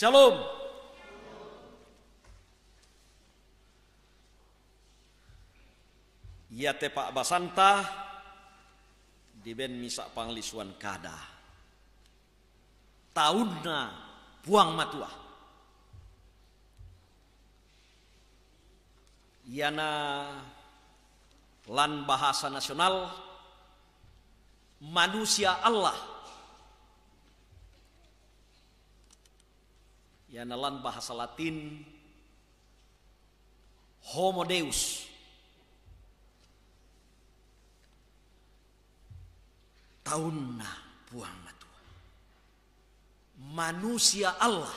Shalom. Ia tepak basanta di ben misak panglisuan kada. Tahunna buang matua. Iana lan bahasa nasional manusia Allah ya nalan bahasa Latin Homo Deus. Taunna buang matua. Manusia Allah.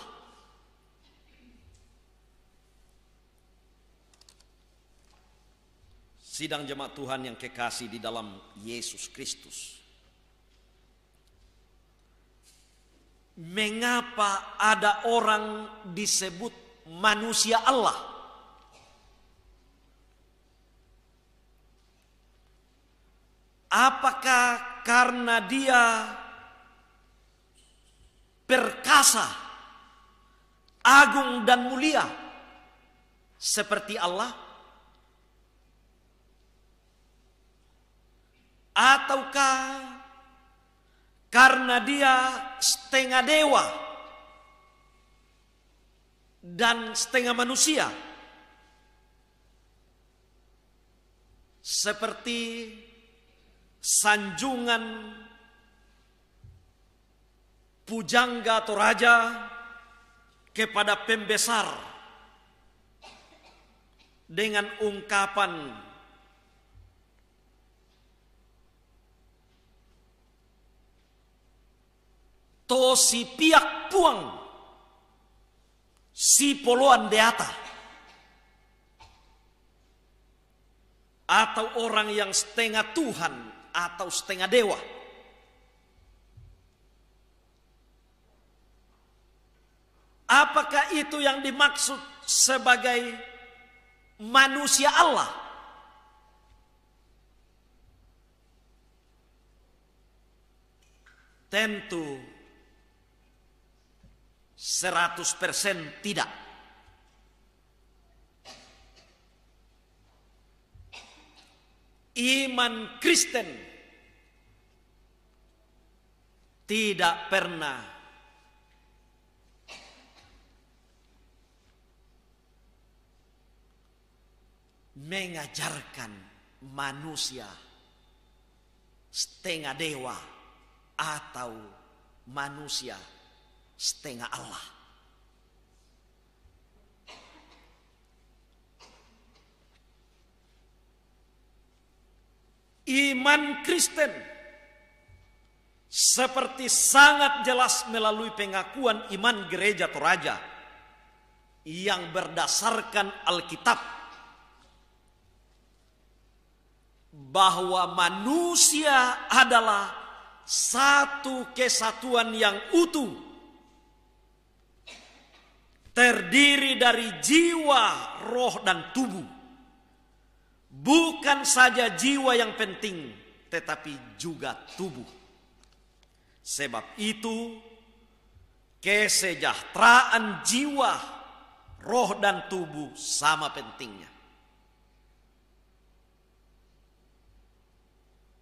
Sidang jemaat Tuhan yang kekasih di dalam Yesus Kristus. mengapa ada orang disebut manusia Allah? Apakah karena dia perkasa, agung dan mulia seperti Allah? Ataukah karena dia setengah dewa dan setengah manusia. Seperti sanjungan pujangga atau raja kepada pembesar dengan ungkapan to si piak puang si poloan deata atau orang yang setengah Tuhan atau setengah dewa Apakah itu yang dimaksud sebagai manusia Allah? Tentu 100% tidak. Iman Kristen tidak pernah mengajarkan manusia setengah dewa atau manusia setengah Allah. Iman Kristen seperti sangat jelas melalui pengakuan iman gereja Toraja yang berdasarkan Alkitab bahwa manusia adalah satu kesatuan yang utuh terdiri dari jiwa, roh, dan tubuh. Bukan saja jiwa yang penting, tetapi juga tubuh. Sebab itu, kesejahteraan jiwa, roh, dan tubuh sama pentingnya.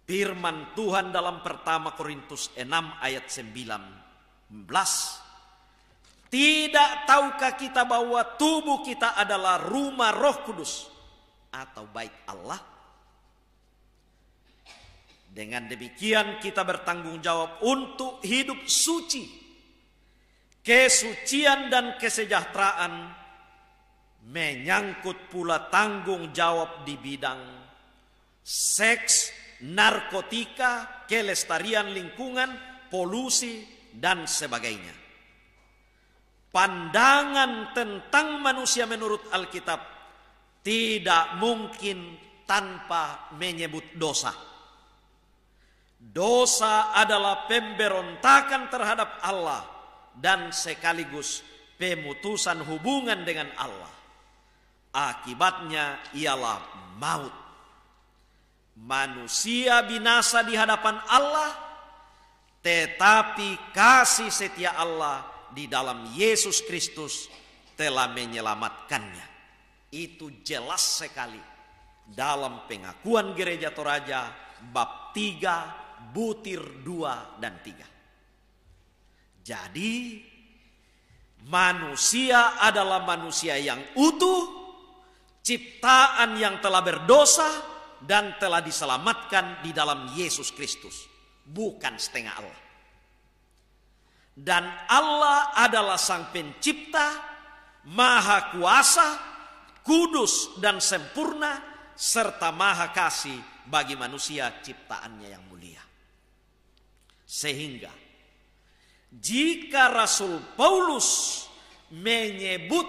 Firman Tuhan dalam pertama Korintus 6 ayat 19 tidak tahukah kita bahwa tubuh kita adalah rumah Roh Kudus atau baik Allah? Dengan demikian kita bertanggung jawab untuk hidup suci. Kesucian dan kesejahteraan menyangkut pula tanggung jawab di bidang seks, narkotika, kelestarian lingkungan, polusi dan sebagainya pandangan tentang manusia menurut Alkitab tidak mungkin tanpa menyebut dosa. Dosa adalah pemberontakan terhadap Allah dan sekaligus pemutusan hubungan dengan Allah. Akibatnya ialah maut. Manusia binasa di hadapan Allah, tetapi kasih setia Allah di dalam Yesus Kristus telah menyelamatkannya. Itu jelas sekali dalam pengakuan gereja Toraja bab 3 butir 2 dan 3. Jadi manusia adalah manusia yang utuh, ciptaan yang telah berdosa dan telah diselamatkan di dalam Yesus Kristus, bukan setengah Allah. Dan Allah adalah sang pencipta, maha kuasa, kudus dan sempurna, serta maha kasih bagi manusia ciptaannya yang mulia. Sehingga jika Rasul Paulus menyebut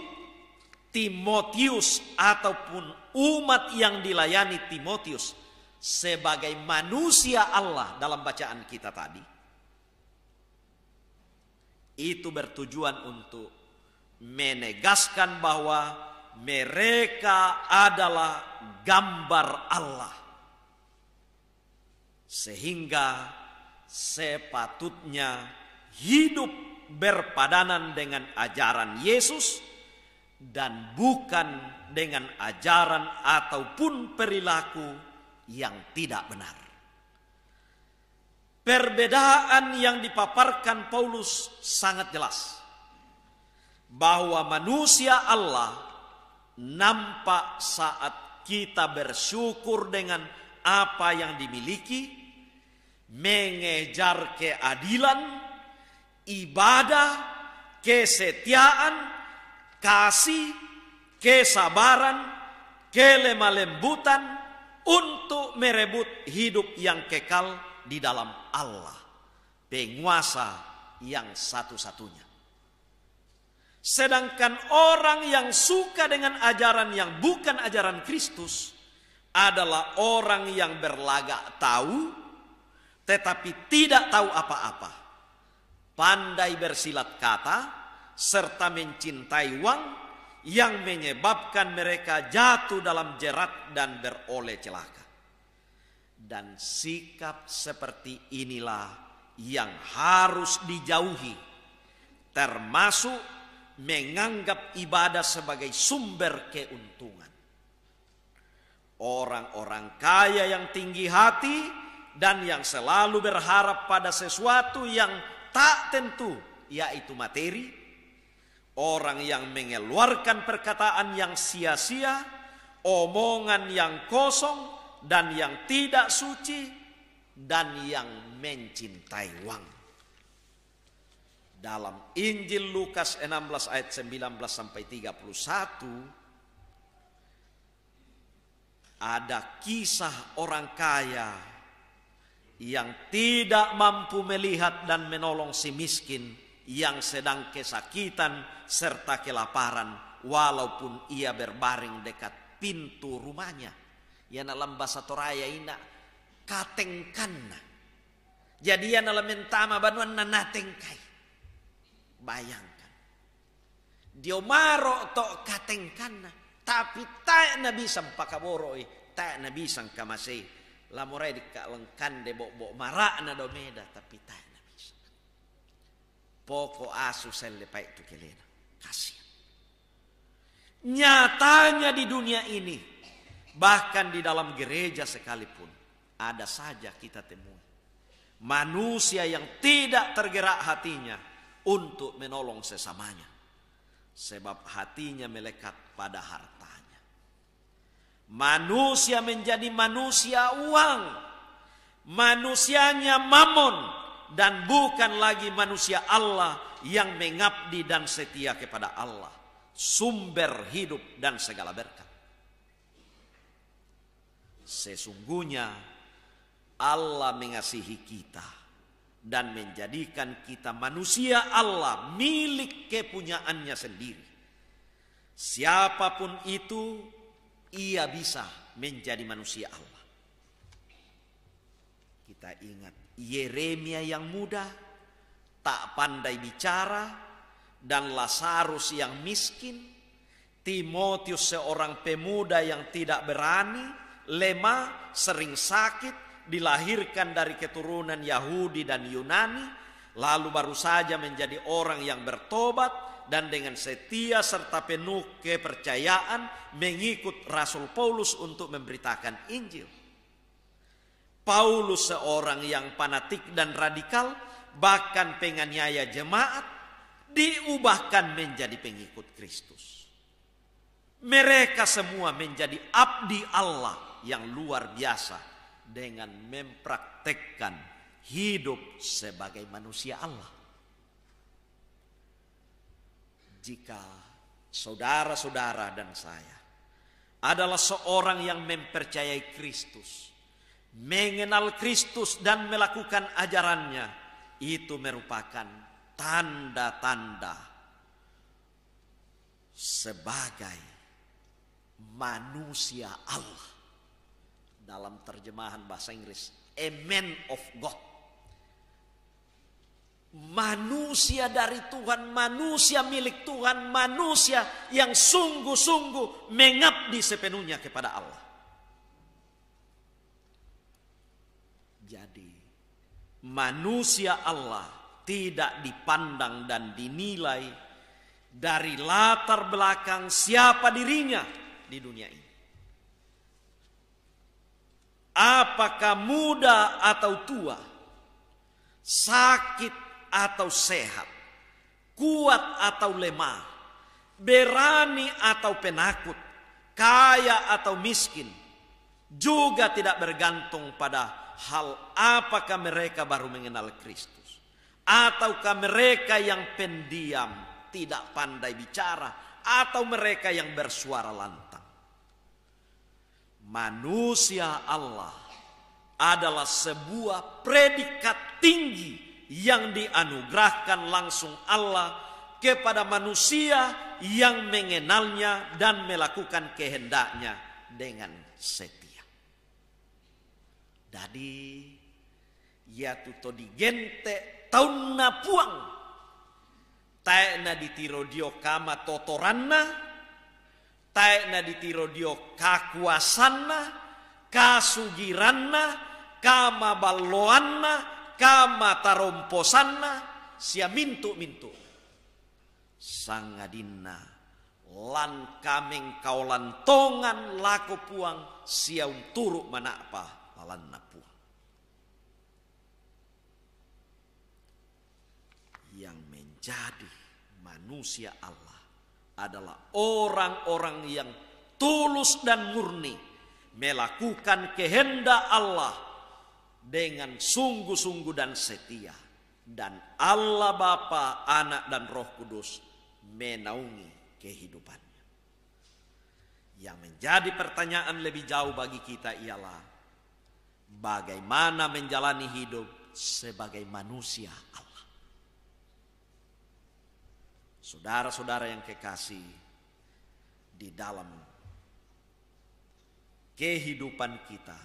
Timotius ataupun umat yang dilayani Timotius sebagai manusia Allah dalam bacaan kita tadi, itu bertujuan untuk menegaskan bahwa mereka adalah gambar Allah. Sehingga sepatutnya hidup berpadanan dengan ajaran Yesus dan bukan dengan ajaran ataupun perilaku yang tidak benar. Perbedaan yang dipaparkan Paulus sangat jelas. Bahwa manusia Allah nampak saat kita bersyukur dengan apa yang dimiliki, mengejar keadilan, ibadah, kesetiaan, kasih, kesabaran, kelemah lembutan untuk merebut hidup yang kekal di dalam Allah, penguasa yang satu-satunya. Sedangkan orang yang suka dengan ajaran yang bukan ajaran Kristus adalah orang yang berlagak tahu tetapi tidak tahu apa-apa. Pandai bersilat kata serta mencintai uang yang menyebabkan mereka jatuh dalam jerat dan beroleh celaka. Dan sikap seperti inilah yang harus dijauhi, termasuk menganggap ibadah sebagai sumber keuntungan. Orang-orang kaya yang tinggi hati dan yang selalu berharap pada sesuatu yang tak tentu, yaitu materi, orang yang mengeluarkan perkataan yang sia-sia, omongan yang kosong, dan yang tidak suci dan yang mencintai uang. Dalam Injil Lukas 16 ayat 19 sampai 31 ada kisah orang kaya yang tidak mampu melihat dan menolong si miskin yang sedang kesakitan serta kelaparan walaupun ia berbaring dekat pintu rumahnya yana lamba ina katengkanna jadi yana lamentama na natengkai bayangkan maro to katengkanna tapi tak nabi sampakaboroi tak nabi sangkamasei lamorai dikalengkan de bok-bok marakna domeda tapi tak nabi poko asu de paik tu kelena kasihan nyatanya di dunia ini Bahkan di dalam gereja sekalipun ada saja kita temui manusia yang tidak tergerak hatinya untuk menolong sesamanya, sebab hatinya melekat pada hartanya. Manusia menjadi manusia uang, manusianya mamon, dan bukan lagi manusia Allah yang mengabdi dan setia kepada Allah, sumber hidup dan segala berkat. Sesungguhnya Allah mengasihi kita dan menjadikan kita manusia Allah milik kepunyaannya sendiri. Siapapun itu ia bisa menjadi manusia Allah. Kita ingat Yeremia yang muda, tak pandai bicara, dan Lazarus yang miskin, Timotius seorang pemuda yang tidak berani, lemah, sering sakit, dilahirkan dari keturunan Yahudi dan Yunani, lalu baru saja menjadi orang yang bertobat dan dengan setia serta penuh kepercayaan mengikut Rasul Paulus untuk memberitakan Injil. Paulus seorang yang fanatik dan radikal, bahkan penganiaya jemaat, diubahkan menjadi pengikut Kristus. Mereka semua menjadi abdi Allah yang luar biasa dengan mempraktekkan hidup sebagai manusia Allah. Jika saudara-saudara dan saya adalah seorang yang mempercayai Kristus, mengenal Kristus dan melakukan ajarannya, itu merupakan tanda-tanda sebagai manusia Allah dalam terjemahan bahasa Inggris a man of God manusia dari Tuhan manusia milik Tuhan manusia yang sungguh-sungguh mengabdi sepenuhnya kepada Allah jadi manusia Allah tidak dipandang dan dinilai dari latar belakang siapa dirinya di dunia ini apakah muda atau tua, sakit atau sehat, kuat atau lemah, berani atau penakut, kaya atau miskin, juga tidak bergantung pada hal apakah mereka baru mengenal Kristus, ataukah mereka yang pendiam, tidak pandai bicara, atau mereka yang bersuara lantang manusia Allah adalah sebuah predikat tinggi yang dianugerahkan langsung Allah kepada manusia yang mengenalnya dan melakukan kehendaknya dengan setia. Jadi, yaitu todi gente tahun napuang, puang, taena ditiro dio kama totoranna, taekna ditiro dio kakuasanna, kasugiranna, kama balloanna, kama taromposanna, sia mintu-mintu. Sangadinna, lan kameng kaulan tongan lako puang, sia mana manakpa lalan napu Yang menjadi manusia Allah adalah orang-orang yang tulus dan murni melakukan kehendak Allah dengan sungguh-sungguh dan setia dan Allah Bapa, Anak dan Roh Kudus menaungi kehidupannya. Yang menjadi pertanyaan lebih jauh bagi kita ialah bagaimana menjalani hidup sebagai manusia Allah. Saudara-saudara yang kekasih di dalam kehidupan kita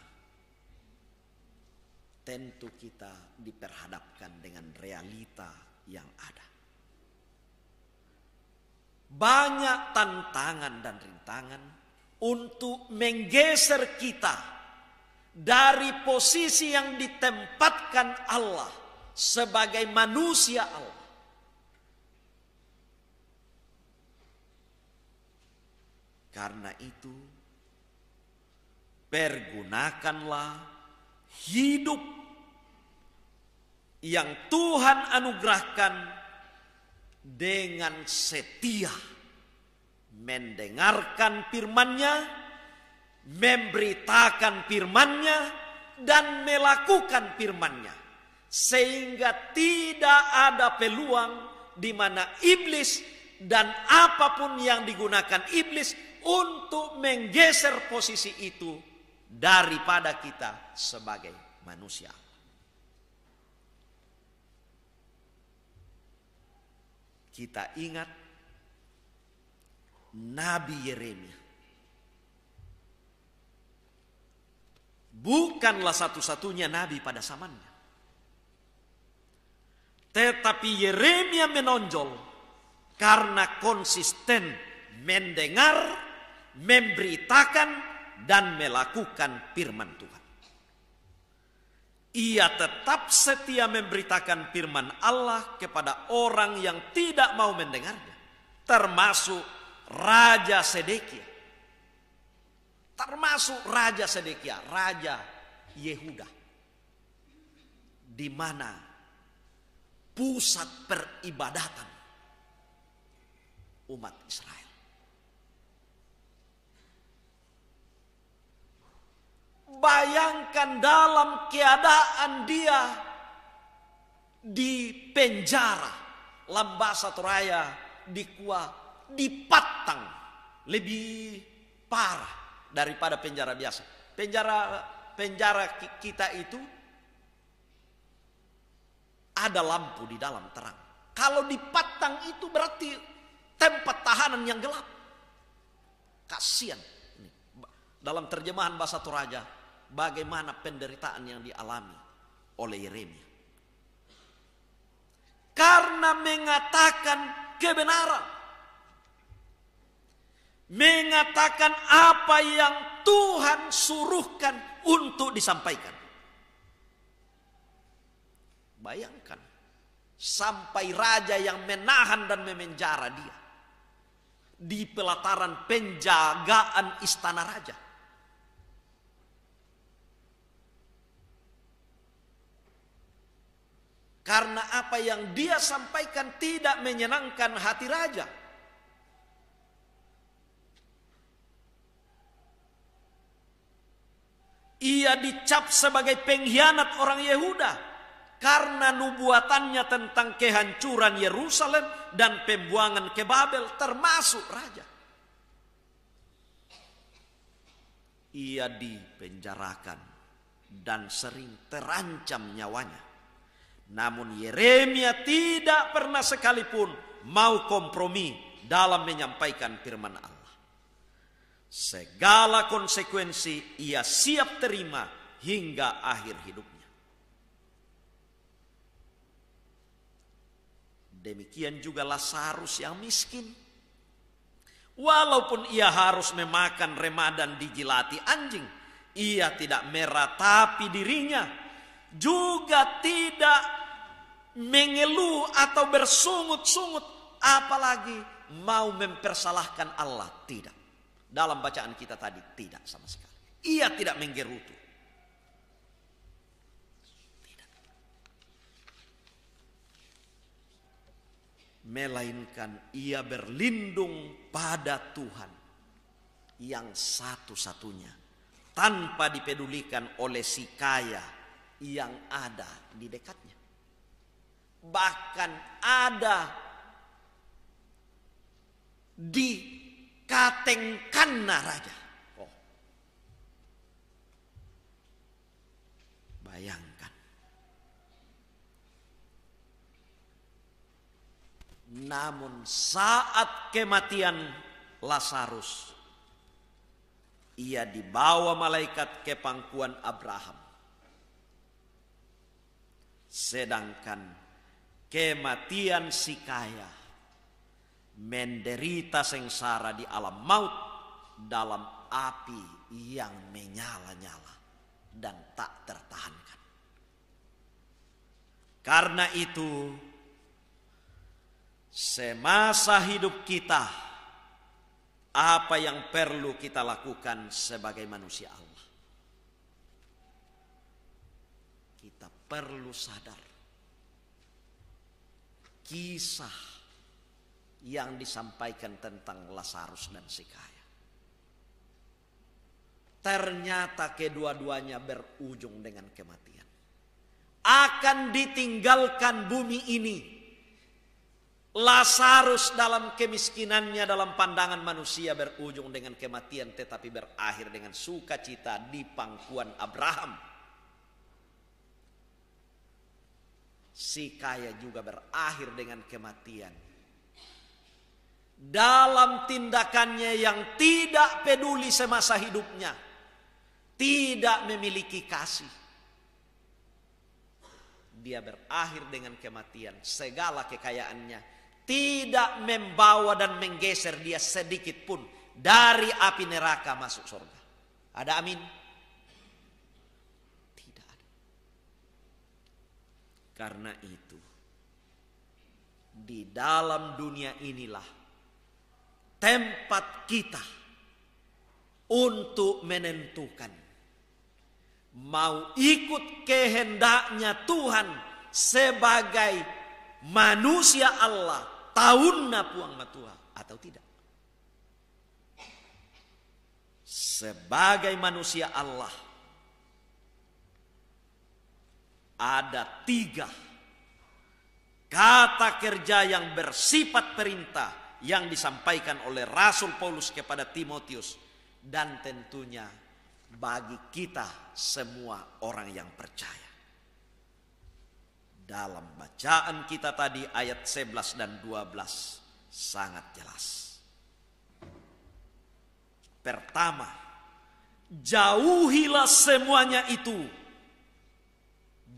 tentu kita diperhadapkan dengan realita yang ada. Banyak tantangan dan rintangan untuk menggeser kita dari posisi yang ditempatkan Allah sebagai manusia Allah Karena itu, pergunakanlah hidup yang Tuhan anugerahkan dengan setia mendengarkan firman-Nya, memberitakan firman-Nya dan melakukan firman-Nya sehingga tidak ada peluang di mana iblis dan apapun yang digunakan iblis untuk menggeser posisi itu daripada kita sebagai manusia. Kita ingat Nabi Yeremia. Bukanlah satu-satunya nabi pada zamannya. Tetapi Yeremia menonjol karena konsisten mendengar memberitakan dan melakukan firman Tuhan. Ia tetap setia memberitakan firman Allah kepada orang yang tidak mau mendengarnya, termasuk Raja Sedekia. Termasuk Raja Sedekia, Raja Yehuda. Di mana pusat peribadatan umat Israel. Bayangkan dalam keadaan dia di penjara, lambasat raya, di kuah, di patang. Lebih parah daripada penjara biasa. Penjara penjara kita itu ada lampu di dalam terang. Kalau di patang itu berarti tempat tahanan yang gelap. Kasihan. Dalam terjemahan bahasa Toraja, bagaimana penderitaan yang dialami oleh Yeremia. Karena mengatakan kebenaran. Mengatakan apa yang Tuhan suruhkan untuk disampaikan. Bayangkan. Sampai raja yang menahan dan memenjara dia. Di pelataran penjagaan istana raja Karena apa yang dia sampaikan tidak menyenangkan hati raja. Ia dicap sebagai pengkhianat orang Yehuda karena nubuatannya tentang kehancuran Yerusalem dan pembuangan ke Babel termasuk raja. Ia dipenjarakan dan sering terancam nyawanya. Namun Yeremia tidak pernah sekalipun mau kompromi dalam menyampaikan firman Allah. Segala konsekuensi ia siap terima hingga akhir hidupnya. Demikian juga Lazarus yang miskin. Walaupun ia harus memakan remadan dijilati anjing, ia tidak meratapi dirinya, juga tidak mengeluh atau bersungut-sungut apalagi mau mempersalahkan Allah tidak dalam bacaan kita tadi tidak sama sekali ia tidak menggerutu tidak melainkan ia berlindung pada Tuhan yang satu-satunya tanpa dipedulikan oleh si kaya yang ada di dekat bahkan ada di Katengkana raja. Oh. Bayangkan. Namun saat kematian Lazarus ia dibawa malaikat ke pangkuan Abraham. Sedangkan kematian si kaya menderita sengsara di alam maut dalam api yang menyala-nyala dan tak tertahankan. Karena itu semasa hidup kita apa yang perlu kita lakukan sebagai manusia Allah? Kita perlu sadar kisah yang disampaikan tentang Lazarus dan si kaya. Ternyata kedua-duanya berujung dengan kematian. Akan ditinggalkan bumi ini. Lazarus dalam kemiskinannya dalam pandangan manusia berujung dengan kematian tetapi berakhir dengan sukacita di pangkuan Abraham si kaya juga berakhir dengan kematian. Dalam tindakannya yang tidak peduli semasa hidupnya, tidak memiliki kasih, dia berakhir dengan kematian. Segala kekayaannya tidak membawa dan menggeser dia sedikit pun dari api neraka masuk surga. Ada amin. Karena itu, di dalam dunia inilah tempat kita untuk menentukan mau ikut kehendaknya Tuhan sebagai manusia Allah tahun napuang matua atau tidak sebagai manusia Allah Ada tiga kata kerja yang bersifat perintah yang disampaikan oleh Rasul Paulus kepada Timotius dan tentunya bagi kita semua orang yang percaya. Dalam bacaan kita tadi ayat 11 dan 12 sangat jelas. Pertama, jauhilah semuanya itu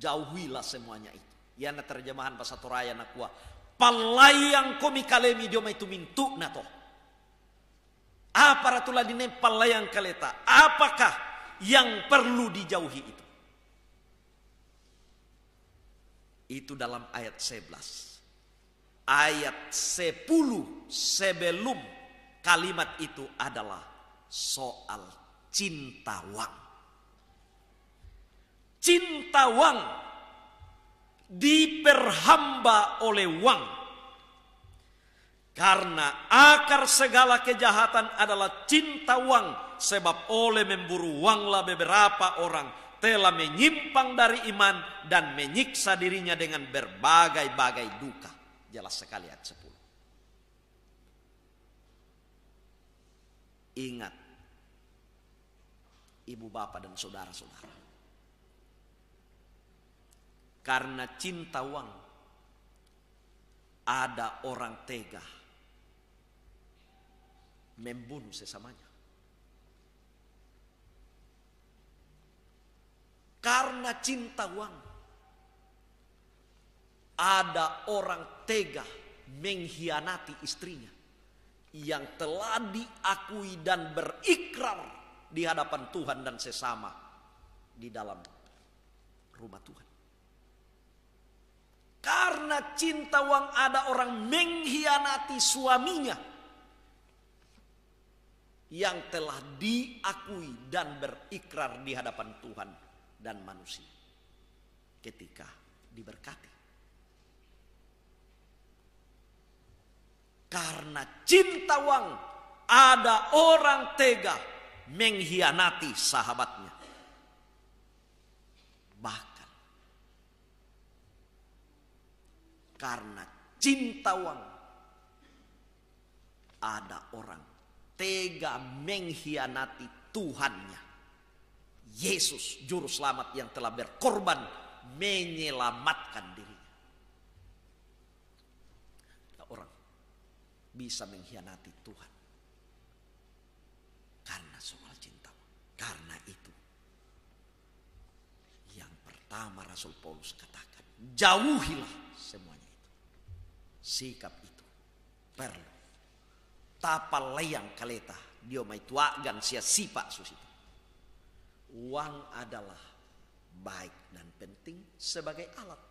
Jauhilah semuanya itu. Yana terjemahan bahasa Toraya Palai Palayang komi kalemi dioma itu mintu nato. Apa ratulah dinem palayang kaleta. Apakah yang perlu dijauhi itu? Itu dalam ayat 11. Ayat 10 sebelum kalimat itu adalah soal cinta wang. Cinta uang diperhamba oleh uang, Karena akar segala kejahatan adalah cinta uang, Sebab oleh memburu uanglah beberapa orang telah menyimpang dari iman dan menyiksa dirinya dengan berbagai-bagai duka. Jelas sekali ayat 10. Ingat ibu bapak dan saudara-saudara. Karena cinta uang, ada orang tega membunuh sesamanya. Karena cinta uang, ada orang tega mengkhianati istrinya yang telah diakui dan berikrar di hadapan Tuhan dan sesama di dalam rumah Tuhan. Karena cinta uang ada orang mengkhianati suaminya yang telah diakui dan berikrar di hadapan Tuhan dan manusia ketika diberkati. Karena cinta uang ada orang tega mengkhianati sahabatnya. Bahkan Karena cinta uang. Ada orang tega mengkhianati Tuhannya. Yesus juru selamat yang telah berkorban menyelamatkan dirinya. Ada orang bisa mengkhianati Tuhan. Karena soal cinta. Karena itu. Yang pertama Rasul Paulus katakan. Jauhilah sikap itu perlu tapal layang kaleta dia mai tua gan sia sipa susita uang adalah baik dan penting sebagai alat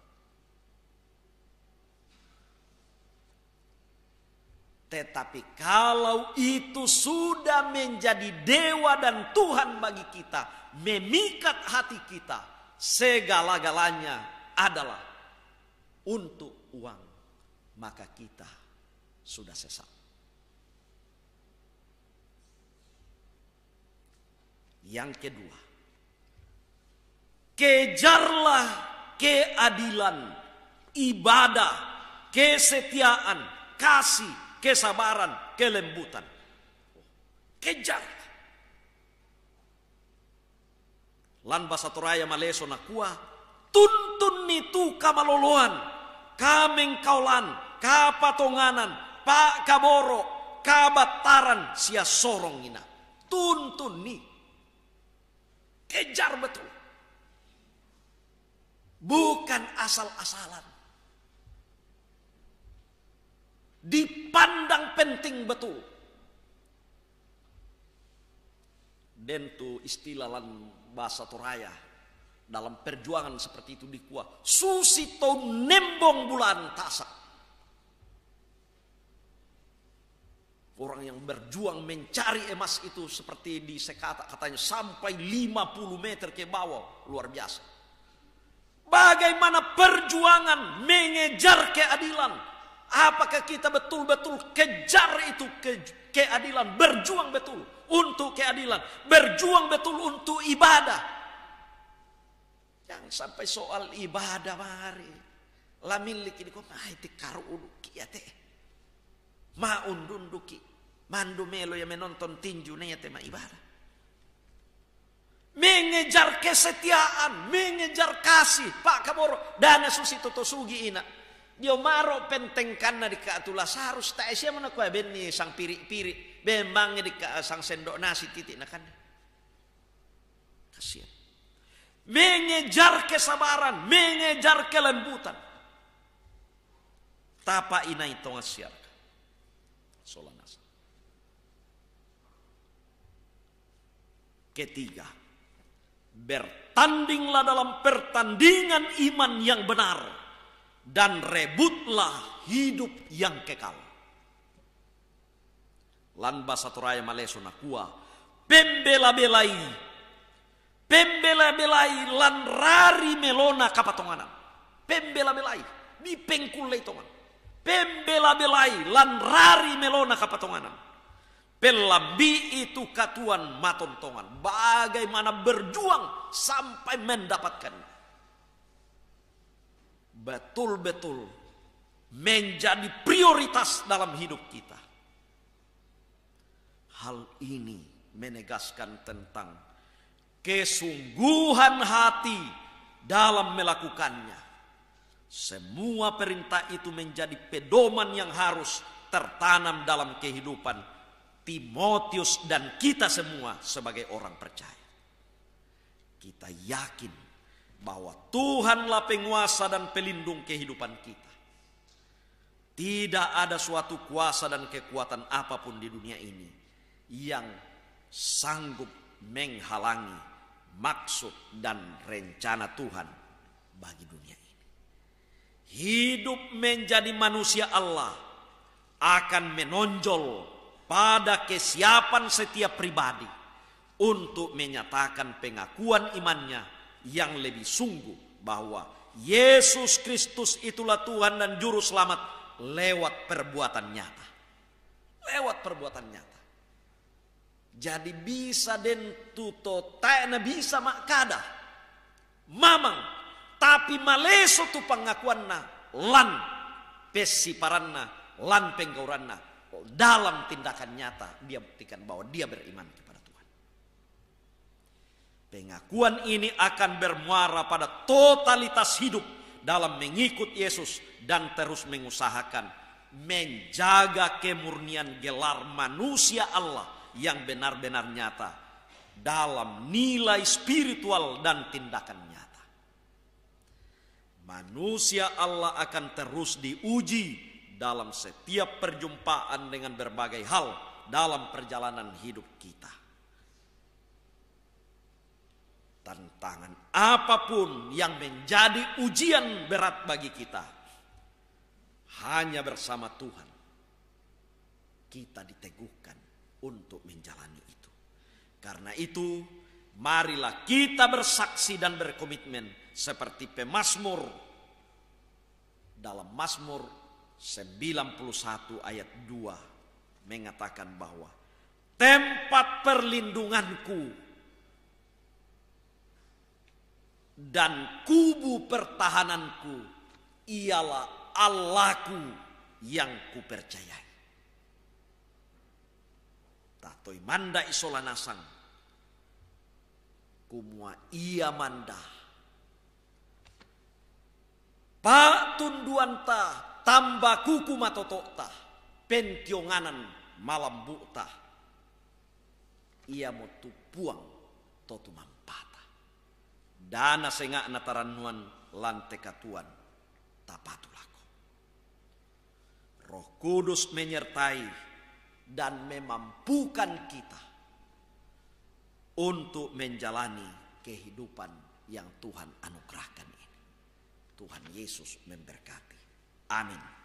Tetapi kalau itu sudah menjadi dewa dan Tuhan bagi kita, memikat hati kita, segala-galanya adalah untuk uang maka kita sudah sesat. Yang kedua, kejarlah keadilan, ibadah, kesetiaan, kasih, kesabaran, kelembutan. Kejar. Lan bahasa Toraya nak kuat, tuntun itu kamaloloan, kameng kaulan, kapatonganan, Pak kaboro, kabataran sia sorong ina. Tuntun ni. Kejar betul. Bukan asal-asalan. Dipandang penting betul. Dentu istilah lan bahasa Toraya dalam perjuangan seperti itu di kuah. Susi to nembong bulan tasak. Orang yang berjuang mencari emas itu seperti di sekata katanya sampai 50 meter ke bawah. Luar biasa. Bagaimana perjuangan mengejar keadilan. Apakah kita betul-betul kejar itu ke, keadilan. Berjuang betul untuk keadilan. Berjuang betul untuk ibadah. Jangan sampai soal ibadah mari. La milik ini kok nah, karu uluki ya teh. maundunduki. Mandu melo yang menonton tinju nih ya tema ibadah. Mengejar kesetiaan, mengejar kasih. Pak Kabur dana susi toto sugi ina. Dia maro penting karena di atulas seharus tak esya mana kue ya, benni sang pirik-pirik. Bembang di sang sendok nasi titik nakan. Kasihan. Mengejar kesabaran, mengejar kelembutan. Tapa ina itu ngasih. Ketiga, bertandinglah dalam pertandingan iman yang benar dan rebutlah hidup yang kekal. Lanba satu raya maleso kuah pembela-belai, pembela-belai lan rari melona kapatonganan, pembela-belai di pengkul leitongan, pembela-belai lan rari melona kapatonganan. Pelabi itu katuan matontongan. Bagaimana berjuang sampai mendapatkan. Betul-betul menjadi prioritas dalam hidup kita. Hal ini menegaskan tentang kesungguhan hati dalam melakukannya. Semua perintah itu menjadi pedoman yang harus tertanam dalam kehidupan Timotius dan kita semua sebagai orang percaya. Kita yakin bahwa Tuhanlah penguasa dan pelindung kehidupan kita. Tidak ada suatu kuasa dan kekuatan apapun di dunia ini yang sanggup menghalangi maksud dan rencana Tuhan bagi dunia ini. Hidup menjadi manusia Allah akan menonjol pada kesiapan setiap pribadi untuk menyatakan pengakuan imannya yang lebih sungguh bahwa Yesus Kristus itulah Tuhan dan Juru Selamat lewat perbuatan nyata. Lewat perbuatan nyata. Jadi bisa den tuto tena bisa makada. Mamang. Tapi maleso tu pengakuanna. Lan pesiparanna. Lan penggauranna dalam tindakan nyata dia buktikan bahwa dia beriman kepada Tuhan. Pengakuan ini akan bermuara pada totalitas hidup dalam mengikut Yesus dan terus mengusahakan menjaga kemurnian gelar manusia Allah yang benar-benar nyata dalam nilai spiritual dan tindakan nyata. Manusia Allah akan terus diuji dalam setiap perjumpaan dengan berbagai hal dalam perjalanan hidup kita. Tantangan apapun yang menjadi ujian berat bagi kita, hanya bersama Tuhan kita diteguhkan untuk menjalani itu. Karena itu, marilah kita bersaksi dan berkomitmen seperti pemasmur dalam Mazmur 91 ayat 2 mengatakan bahwa tempat perlindunganku dan kubu pertahananku ialah Allahku yang kupercayai. Tatoi manda isola nasang. Kumua ia manda. Pak tunduanta Tambah kuku matotokta pentionganan malam bukta ia mau tupuang totu mampata dana sengak nataranuan lanteka tuan tapatulaku roh kudus menyertai dan memampukan kita untuk menjalani kehidupan yang Tuhan anugerahkan ini. Tuhan Yesus memberkati. Amin.